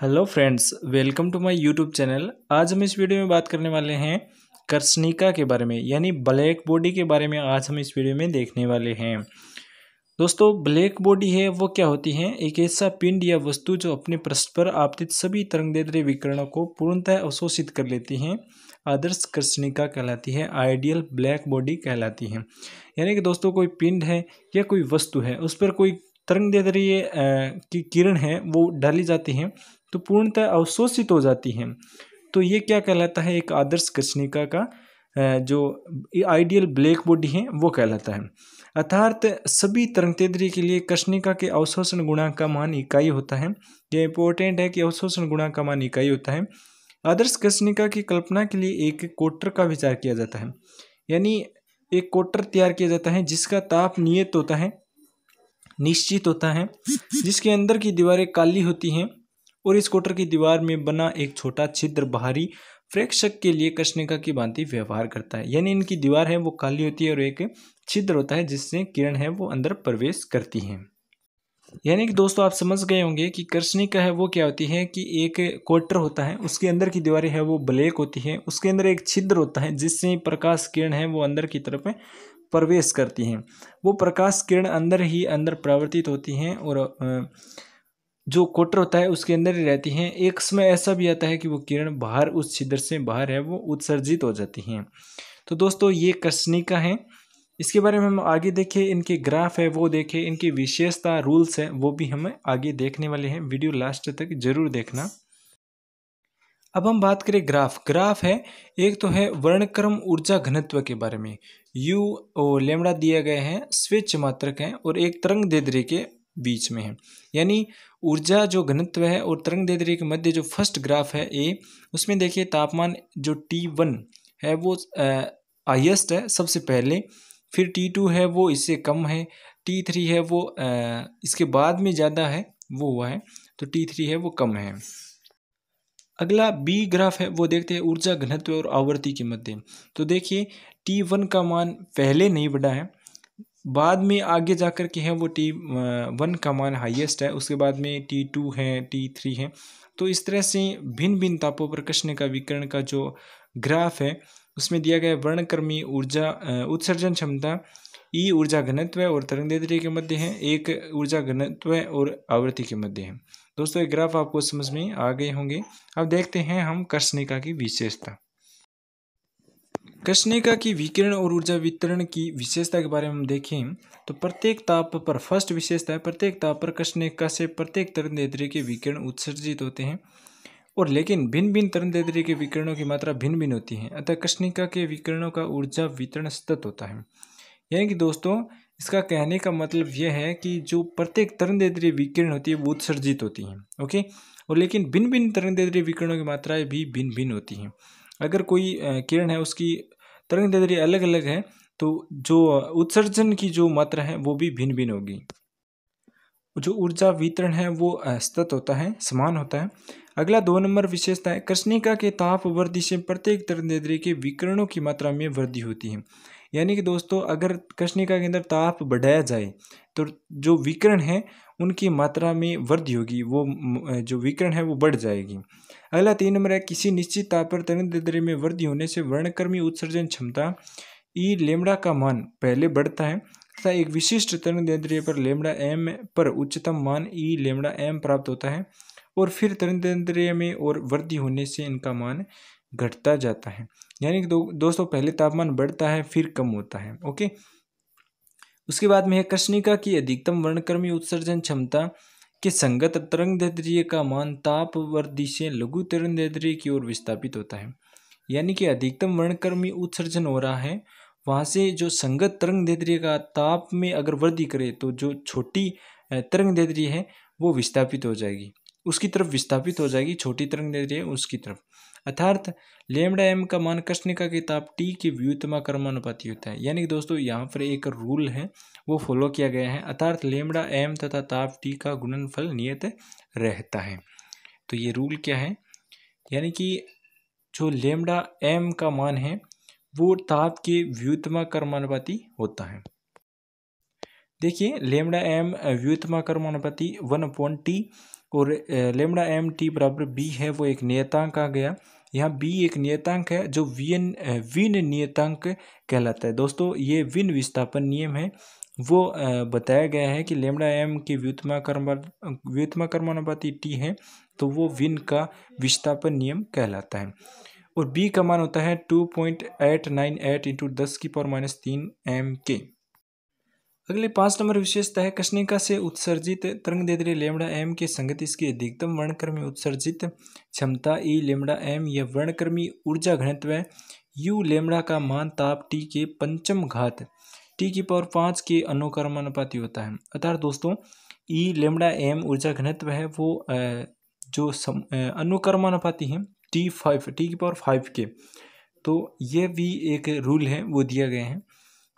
hello friends welcome to my YouTube channel आज हम इस वीडियो में बात करने वाले हैं कर्सनिका के बारे में यानी ब्लैक बॉडी के बारे में आज हम इस वीडियो में देखने वाले हैं दोस्तों ब्लैक बॉडी है वो क्या होती है एक ऐसा पिंड या वस्तु जो अपने परस्पर आपतित सभी तरंगदैर्ध्य विकिरणों को पूर्णतः अवशोषित कर लेती हैं आदर्श कर्सनिका कहलाती है आइडियल ब्लैक बॉडी कहलाती है यानी कि दोस्तों कोई पिंड है या कोई वस्तु है उस पर कोई तरंग तरंगदैर्ध्य की किरण है वो डाली जाती है तो पूर्णतः अवशोषित हो जाती हैं तो ये क्या कहलाता है एक आदर्श कृष्णिका का जो आइडियल ब्लैक बॉडी है वो कहलाता है अर्थात सभी तरंगतेद्री के लिए कृष्णिका के अवशोषण गुणांक का मान इकाई होता है यह इंपॉर्टेंट है कि अवशोषण गुणांक का मान इकाई होता है आदर्श कृष्णिका की कल्पना के लिए एक कोटर का विचार किया जाता है यानी एक कोटर तैयार किया जाता है जिसका ताप नियत होता है निश्चित होता है जिसके अंदर की दीवारें काली होती हैं और इस कोटर की दीवार में बना एक छोटा छिद्र बाहरी प्रेक्षक के लिए कृष्णिका की भांति व्यवहार करता है यानी इनकी दीवार है वो काली होती है और एक छिद्र होता है जिससे किरण है वो अंदर प्रवेश करती है यानी कि दोस्तों आप समझ गए होंगे कि कृष्णिका है वो क्या होती है कि एक क्वार्टर होता है उसके अंदर की दीवारें है वो ब्लैक होती है उसके अंदर एक छिद्र होता है जिससे प्रकाश किरण है वो अंदर की तरफ प्रवेश करती हैं वो प्रकाश किरण अंदर ही अंदर प्रवर्तित होती हैं और जो कोटर होता है उसके अंदर ही रहती हैं एक समय ऐसा भी आता है कि वो किरण बाहर उस छिद्र से बाहर है वो उत्सर्जित हो जाती हैं तो दोस्तों ये कर्शनिका हैं इसके बारे में हम आगे देखें इनके ग्राफ है वो देखें इनकी विशेषता रूल्स हैं वो भी हमें आगे देखने वाले हैं वीडियो लास्ट तक जरूर देखना अब हम बात करें ग्राफ ग्राफ है एक तो है वर्णक्रम ऊर्जा घनत्व के बारे में यू और लेमड़ा दिया गया है स्वेच्छ मात्रक हैं और एक तरंग दे के बीच में है यानी ऊर्जा जो घनत्व है और तरंग दैर्ध्य के मध्य जो फर्स्ट ग्राफ है ए उसमें देखिए तापमान जो टी वन है वो हाइएस्ट है सबसे पहले फिर टी टू है वो इससे कम है टी थ्री है वो आ, इसके बाद में ज़्यादा है वो हुआ है तो टी थ्री है वो कम है अगला बी ग्राफ है वो देखते हैं ऊर्जा घनत्व और आवर्ती के मध्य तो देखिए टी वन का मान पहले नहीं बढ़ा है बाद में आगे जा कर के हैं वो टी वन का मान हाईएस्ट है उसके बाद में टी टू है टी थ्री है तो इस तरह से भिन्न भिन्न तापों पर कृष्ण का विकरण का जो ग्राफ है उसमें दिया गया वर्णक्रमी ऊर्जा उत्सर्जन क्षमता ई ऊर्जा घनत्व और तरंग दैर्ध्य के मध्य है एक ऊर्जा घनत्व और आवृत्ति के मध्य है दोस्तों ये ग्राफ आपको समझ में आ गए होंगे अब देखते हैं हम कर्षणिका की विशेषता कृष्णिका की विकिरण और ऊर्जा वितरण की विशेषता के बारे में हम देखें तो प्रत्येक ताप पर फर्स्ट विशेषता है प्रत्येक ताप पर कृष्णिका से प्रत्येक तरण दैर्ध्य के विकिरण उत्सर्जित होते हैं और लेकिन भिन्न भिन्न तरण दैर्ध्य के विकिरणों की मात्रा भिन्न भिन्न होती है अतः कृष्णिका के विकिरणों का ऊर्जा वितरण सतत होता है यानी कि दोस्तों इसका कहने का मतलब यह है कि जो प्रत्येक तरण दैर्ध्य विकिरण होती है वो उत्सर्जित होती हैं ओके और लेकिन भिन्न भिन्न तरण दैर्ध्य विकिरणों की मात्राएँ भी भिन्न भिन्न होती हैं अगर कोई किरण है उसकी तरंग दैर्ध्य अलग अलग है तो जो उत्सर्जन की जो मात्रा है वो भी भिन्न भिन्न होगी जो ऊर्जा वितरण है वो सतत होता है समान होता है अगला दो नंबर विशेषता है कृष्णिका के ताप वृद्धि से प्रत्येक तरंग तरंगदैर्ध्य के विकिरणों की मात्रा में वृद्धि होती है यानी कि दोस्तों अगर कृष्णिका के अंदर ताप बढ़ाया जाए तो जो विकिरण है उनकी मात्रा में वृद्धि होगी वो जो विकरण है वो बढ़ जाएगी अगला तीन नंबर है किसी निश्चित ताप पर तरंग दैर्घ्य में वृद्धि होने से वर्णकर्मी उत्सर्जन क्षमता ई लेमड़ा का मान पहले बढ़ता है तथा एक विशिष्ट तरंग दैर्घ्य पर लेमड़ा एम पर उच्चतम मान ई लेमड़ा एम प्राप्त होता है और फिर तरंग दैर्घ्य में और वृद्धि होने से इनका मान घटता जाता है यानी कि दो, दोस्तों पहले तापमान बढ़ता है फिर कम होता है ओके उसके बाद में है कृष्णिका की अधिकतम वर्णक्रमी उत्सर्जन क्षमता के संगत तरंग दैद्रीय का मान ताप से लघु तरंग दैद्रीय की ओर विस्थापित होता है यानी कि अधिकतम वर्णक्रमी उत्सर्जन हो रहा है वहाँ से जो संगत तरंग दैद्रीय का ताप में अगर वृद्धि करे तो जो छोटी तरंग दैद्रीय है वो विस्थापित हो जाएगी उसकी तरफ विस्थापित हो जाएगी छोटी तरंग दैद्रीय उसकी तरफ अर्थात लेमडा एम का मान कृष्णिका के ताप टी के व्यूतमा कर्मानुपाती होता है यानी कि दोस्तों यहाँ पर एक रूल है वो फॉलो किया गया है अर्थात लेमडा एम तथा ताप टी का गुणनफल नियत रहता है तो ये रूल क्या है यानी कि जो लेमडा एम का मान है वो ताप के व्यूतमा कर्मानुपाती होता है देखिए लेमडा एम व्यूतमा कर्मानुपाती वन अपॉइंट टी और लेमड़ा एम टी बराबर बी है वो एक नियतांक आ गया यहाँ बी एक नियतांक है जो एन विन नियतांक कहलाता है दोस्तों ये विन विस्थापन नियम है वो बताया गया है कि लेमड़ा एम की व्युतमा कर्म कर्मानुपाती टी है तो वो विन का विस्थापन नियम कहलाता है और बी का मान होता है two point eight nine eight into दस की पावर माइनस तीन एम के अगले पांच नंबर विशेषता है कशनिका से उत्सर्जित तरंग देद्री लेमड़ा एम के संगत इसकी अधिकतम वर्णक्रमी उत्सर्जित क्षमता ई लेमड़ा एम यह वर्णक्रमी ऊर्जा घनत्व है यू लेमड़ा का मान ताप टी के पंचम घात टी की पावर पाँच के अनुकर्मानुपाति होता है अर्थात दोस्तों ई लेमड़ा एम ऊर्जा घनत्व है वो जो अनुकर्मानुपाति है टी फाइव टी की पावर फाइव के तो ये भी एक रूल है वो दिया गया है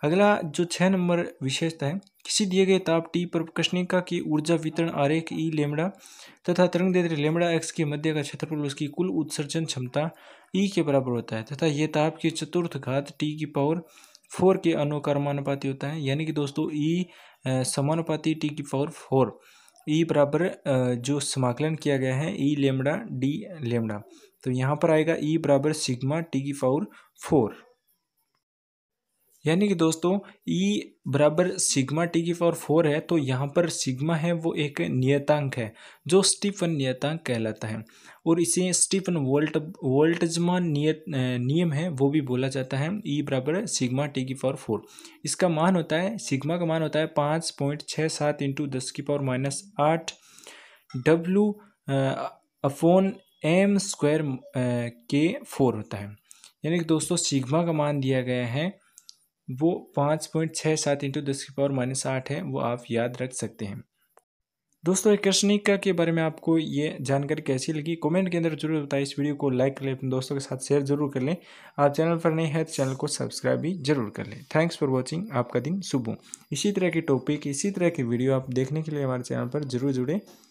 अगला जो छः नंबर विशेषता है किसी दिए गए ताप टी पर कृष्णिका की ऊर्जा वितरण आरेख ई e लेमड़ा तथा तरंग दैर्घ्य लेमड़ा एक्स के मध्य का क्षेत्रफल उसकी कुल उत्सर्जन क्षमता ई e के बराबर होता है तथा यह ताप के चतुर्थ घात टी की पावर फोर के अनुकर्मानुपाती होता है यानी कि दोस्तों ई e, समानुपाति टी की पावर फोर ई बराबर जो समाकलन किया गया है ई लेमड़ा डी लेमड़ा तो यहाँ पर आएगा ई बराबर सिग्मा टी की पावर फोर यानी कि दोस्तों ई e बराबर सिग्मा टी की पावर फोर है तो यहाँ पर सिग्मा है वो एक नियतांक है जो स्टीफन नियतांक कहलाता है और इसे स्टीफन वोल्ट वोल्टजमान नियत नियम है वो भी बोला जाता है ई e बराबर सिग्मा टी की पावर फोर इसका मान होता है सिग्मा का मान होता है पाँच पॉइंट छः सात इंटू दस की पावर माइनस आठ W upon m square K four होता है यानी कि दोस्तों सिग्मा का मान दिया गया है वो पाँच पॉइंट छः सात इंटू दस की पावर माइनस आठ है वो आप याद रख सकते हैं दोस्तों कृष्णिका के बारे में आपको ये जानकारी कैसी लगी कमेंट के अंदर जरूर बताएं इस वीडियो को लाइक कर लें अपने दोस्तों के साथ शेयर जरूर कर लें आप चैनल पर नए हैं तो चैनल को सब्सक्राइब भी जरूर कर लें थैंक्स फॉर वॉचिंग आपका दिन शुभ हो इसी तरह के टॉपिक इसी तरह के वीडियो आप देखने के लिए हमारे चैनल पर जरूर जुड़ें